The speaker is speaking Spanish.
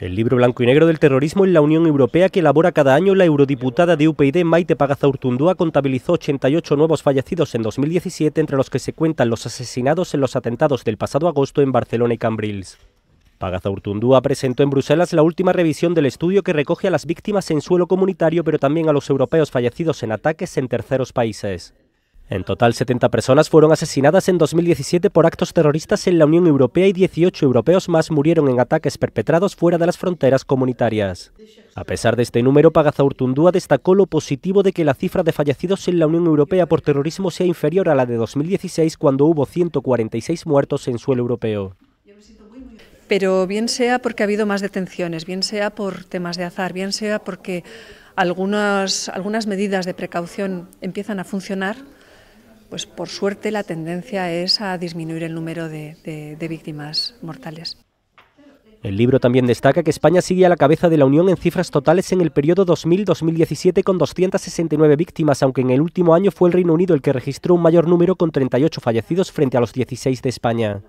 El libro blanco y negro del terrorismo en la Unión Europea que elabora cada año la eurodiputada de UPyD Maite Pagazaurtundúa contabilizó 88 nuevos fallecidos en 2017, entre los que se cuentan los asesinados en los atentados del pasado agosto en Barcelona y Cambrils. Pagazaurtundúa presentó en Bruselas la última revisión del estudio que recoge a las víctimas en suelo comunitario, pero también a los europeos fallecidos en ataques en terceros países. En total, 70 personas fueron asesinadas en 2017 por actos terroristas en la Unión Europea y 18 europeos más murieron en ataques perpetrados fuera de las fronteras comunitarias. A pesar de este número, Pagazaurtundúa destacó lo positivo de que la cifra de fallecidos en la Unión Europea por terrorismo sea inferior a la de 2016 cuando hubo 146 muertos en suelo europeo pero bien sea porque ha habido más detenciones, bien sea por temas de azar, bien sea porque algunas, algunas medidas de precaución empiezan a funcionar, pues por suerte la tendencia es a disminuir el número de, de víctimas mortales. El libro también destaca que España sigue a la cabeza de la Unión en cifras totales en el periodo 2000-2017 con 269 víctimas, aunque en el último año fue el Reino Unido el que registró un mayor número con 38 fallecidos frente a los 16 de España.